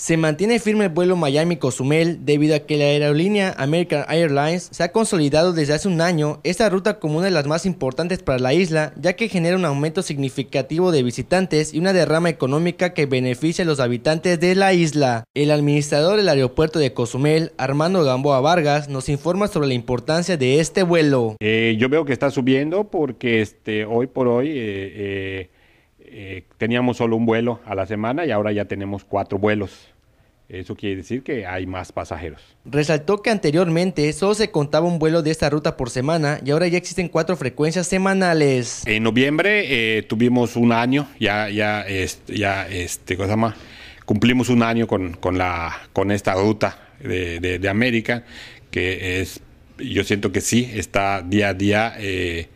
Se mantiene firme el vuelo Miami-Cozumel debido a que la aerolínea American Airlines se ha consolidado desde hace un año esta ruta como una de las más importantes para la isla, ya que genera un aumento significativo de visitantes y una derrama económica que beneficia a los habitantes de la isla. El administrador del aeropuerto de Cozumel, Armando Gamboa Vargas, nos informa sobre la importancia de este vuelo. Eh, yo veo que está subiendo porque este, hoy por hoy... Eh, eh, teníamos solo un vuelo a la semana y ahora ya tenemos cuatro vuelos. Eso quiere decir que hay más pasajeros. Resaltó que anteriormente solo se contaba un vuelo de esta ruta por semana y ahora ya existen cuatro frecuencias semanales. En noviembre eh, tuvimos un año, ya, ya, ya este, cumplimos un año con, con, esta ruta de, América, que es, yo siento que sí, está día a día, eh,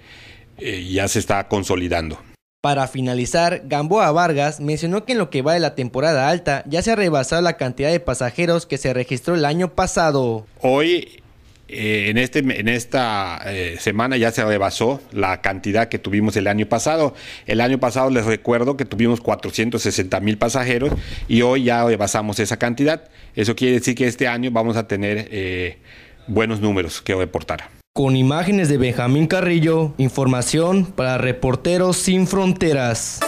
eh, ya se está consolidando. Para finalizar, Gamboa Vargas mencionó que en lo que va de la temporada alta ya se ha rebasado la cantidad de pasajeros que se registró el año pasado. Hoy, eh, en, este, en esta eh, semana ya se rebasó la cantidad que tuvimos el año pasado. El año pasado les recuerdo que tuvimos 460 mil pasajeros y hoy ya rebasamos esa cantidad. Eso quiere decir que este año vamos a tener eh, buenos números que reportar. Con imágenes de Benjamín Carrillo, información para Reporteros Sin Fronteras.